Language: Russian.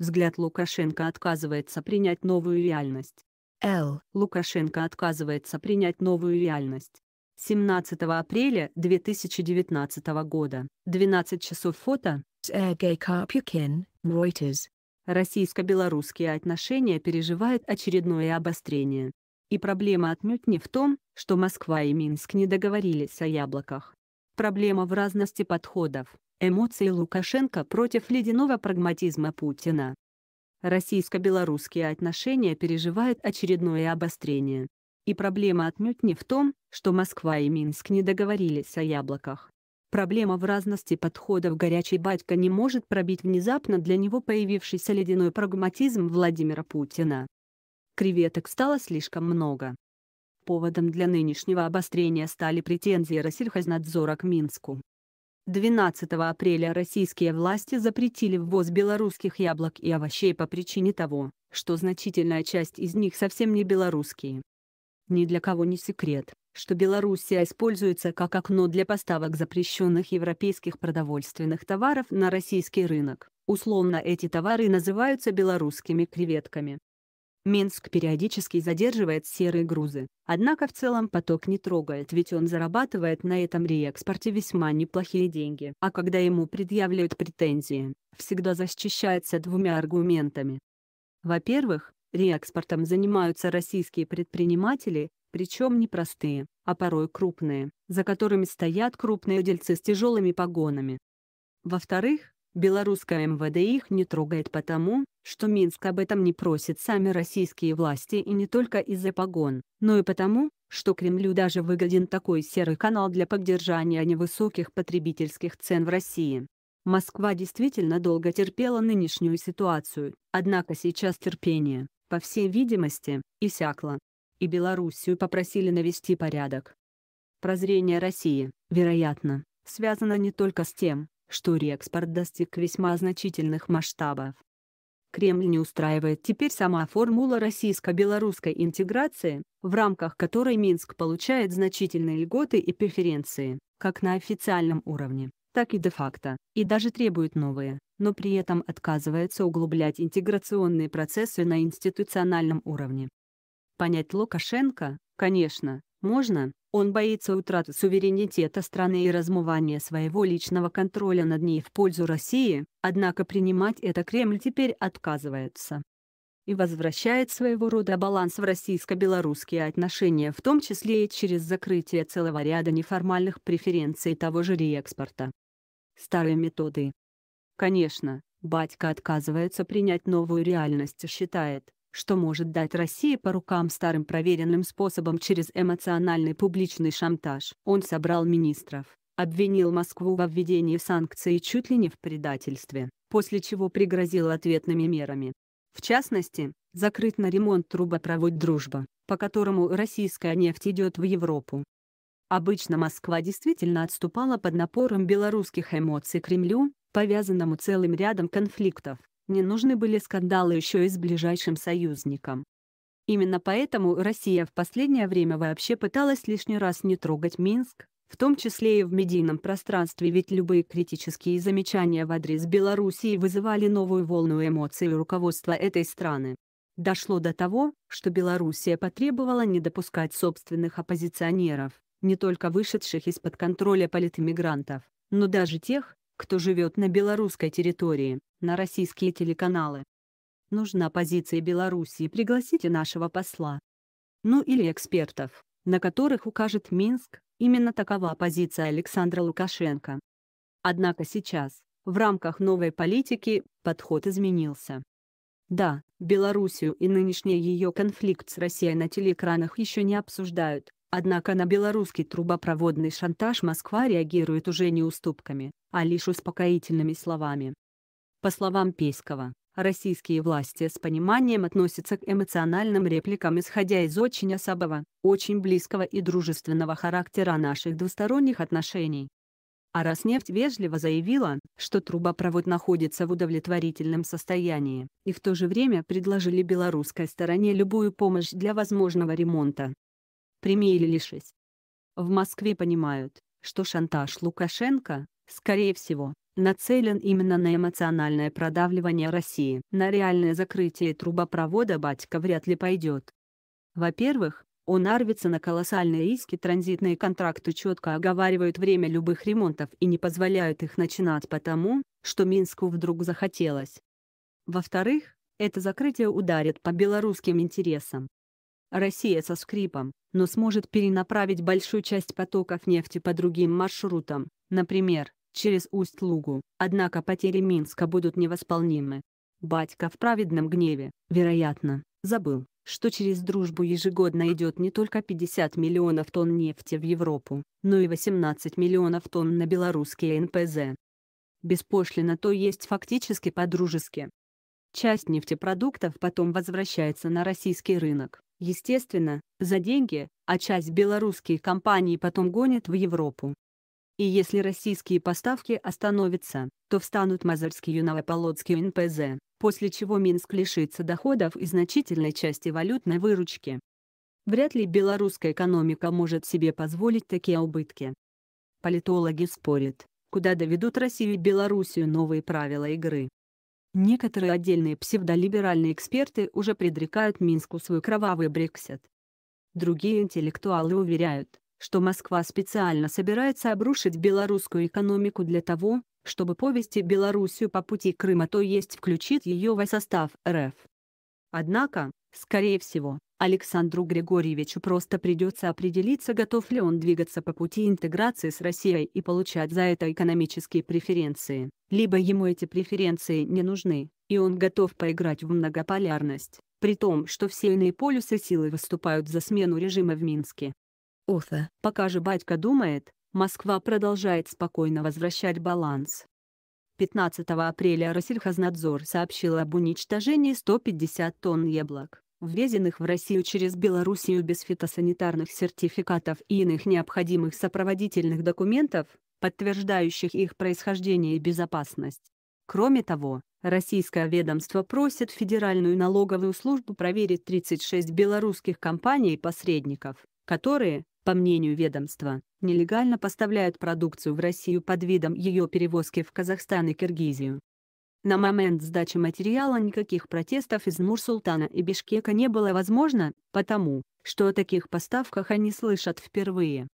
Взгляд Лукашенко отказывается принять новую реальность. Л. Лукашенко отказывается принять новую реальность. 17 апреля 2019 года, 12 часов фото, Сергей Карпюкин, Reuters. Российско-белорусские отношения переживают очередное обострение. И проблема отнюдь не в том, что Москва и Минск не договорились о яблоках. Проблема в разности подходов. Эмоции Лукашенко против ледяного прагматизма Путина. Российско-белорусские отношения переживают очередное обострение. И проблема отнюдь не в том, что Москва и Минск не договорились о яблоках. Проблема в разности подходов горячий батька не может пробить внезапно для него появившийся ледяной прагматизм Владимира Путина. Креветок стало слишком много. Поводом для нынешнего обострения стали претензии Россельхознадзора к Минску. 12 апреля российские власти запретили ввоз белорусских яблок и овощей по причине того, что значительная часть из них совсем не белорусские. Ни для кого не секрет, что Белоруссия используется как окно для поставок запрещенных европейских продовольственных товаров на российский рынок. Условно эти товары называются белорусскими креветками. Минск периодически задерживает серые грузы, однако в целом поток не трогает, ведь он зарабатывает на этом реэкспорте весьма неплохие деньги. А когда ему предъявляют претензии, всегда защищается двумя аргументами. Во-первых, реэкспортом занимаются российские предприниматели, причем не простые, а порой крупные, за которыми стоят крупные дельцы с тяжелыми погонами. Во-вторых, Белорусское МВД их не трогает потому, что Минск об этом не просит сами российские власти и не только из-за погон, но и потому, что Кремлю даже выгоден такой серый канал для поддержания невысоких потребительских цен в России. Москва действительно долго терпела нынешнюю ситуацию, однако сейчас терпение, по всей видимости, иссякло. И Белоруссию попросили навести порядок. Прозрение России, вероятно, связано не только с тем, что реэкспорт достиг весьма значительных масштабов. Кремль не устраивает теперь сама формула российско-белорусской интеграции, в рамках которой Минск получает значительные льготы и преференции, как на официальном уровне, так и де-факто, и даже требует новые, но при этом отказывается углублять интеграционные процессы на институциональном уровне. Понять Лукашенко, конечно, можно, он боится утраты суверенитета страны и размывания своего личного контроля над ней в пользу России, однако принимать это Кремль теперь отказывается и возвращает своего рода баланс в российско-белорусские отношения в том числе и через закрытие целого ряда неформальных преференций того же реэкспорта. Старые методы. Конечно, батька отказывается принять новую реальность и считает, что может дать России по рукам старым проверенным способом через эмоциональный публичный шантаж. Он собрал министров, обвинил Москву во введении санкций и чуть ли не в предательстве, после чего пригрозил ответными мерами. В частности, закрыт на ремонт трубопровод «Дружба», по которому российская нефть идет в Европу. Обычно Москва действительно отступала под напором белорусских эмоций Кремлю, повязанному целым рядом конфликтов не нужны были скандалы еще и с ближайшим союзником. Именно поэтому Россия в последнее время вообще пыталась лишний раз не трогать Минск, в том числе и в медийном пространстве, ведь любые критические замечания в адрес Белоруссии вызывали новую волну эмоций у руководства этой страны. Дошло до того, что Белоруссия потребовала не допускать собственных оппозиционеров, не только вышедших из-под контроля политэмигрантов, но даже тех, кто живет на белорусской территории на российские телеканалы. Нужна позиция Белоруссии, пригласите нашего посла. Ну или экспертов, на которых укажет Минск, именно такова позиция Александра Лукашенко. Однако сейчас, в рамках новой политики, подход изменился. Да, Белоруссию и нынешний ее конфликт с Россией на телеэкранах еще не обсуждают, однако на белорусский трубопроводный шантаж Москва реагирует уже не уступками, а лишь успокоительными словами. По словам Пейского, российские власти с пониманием относятся к эмоциональным репликам, исходя из очень особого, очень близкого и дружественного характера наших двусторонних отношений. А Роснефть вежливо заявила, что трубопровод находится в удовлетворительном состоянии, и в то же время предложили белорусской стороне любую помощь для возможного ремонта. Прими или лишись. В Москве понимают, что шантаж Лукашенко скорее всего, нацелен именно на эмоциональное продавливание России. На реальное закрытие трубопровода батька вряд ли пойдет. Во-первых, он арвится на колоссальные риски транзитные контракты четко оговаривают время любых ремонтов и не позволяют их начинать потому, что Минску вдруг захотелось. Во-вторых, это закрытие ударит по белорусским интересам. Россия со скрипом, но сможет перенаправить большую часть потоков нефти по другим маршрутам, например, через Усть-Лугу, однако потери Минска будут невосполнимы. Батька в праведном гневе, вероятно, забыл, что через дружбу ежегодно идет не только 50 миллионов тонн нефти в Европу, но и 18 миллионов тонн на белорусские НПЗ. Беспошлино то есть фактически по-дружески. Часть нефтепродуктов потом возвращается на российский рынок, естественно, за деньги, а часть белорусские компании потом гонят в Европу, и если российские поставки остановятся, то встанут Мазарский и Новополоцкий НПЗ, после чего Минск лишится доходов и значительной части валютной выручки. Вряд ли белорусская экономика может себе позволить такие убытки. Политологи спорят, куда доведут Россию и Белоруссию новые правила игры. Некоторые отдельные псевдолиберальные эксперты уже предрекают Минску свой кровавый Брексит. Другие интеллектуалы уверяют, что Москва специально собирается обрушить белорусскую экономику для того, чтобы повести Белоруссию по пути Крыма, то есть включить ее в состав РФ. Однако, скорее всего, Александру Григорьевичу просто придется определиться, готов ли он двигаться по пути интеграции с Россией и получать за это экономические преференции, либо ему эти преференции не нужны, и он готов поиграть в многополярность, при том, что все иные полюсы силы выступают за смену режима в Минске. Оса. Пока же батька думает, Москва продолжает спокойно возвращать баланс. 15 апреля Россельхознадзор сообщил об уничтожении 150 тонн яблок, ввезенных в Россию через Белоруссию без фитосанитарных сертификатов и иных необходимых сопроводительных документов, подтверждающих их происхождение и безопасность. Кроме того, российское ведомство просит Федеральную налоговую службу проверить 36 белорусских компаний-посредников, которые, по мнению ведомства, нелегально поставляют продукцию в Россию под видом ее перевозки в Казахстан и Киргизию. На момент сдачи материала никаких протестов из Мурсултана и Бишкека не было возможно, потому, что о таких поставках они слышат впервые.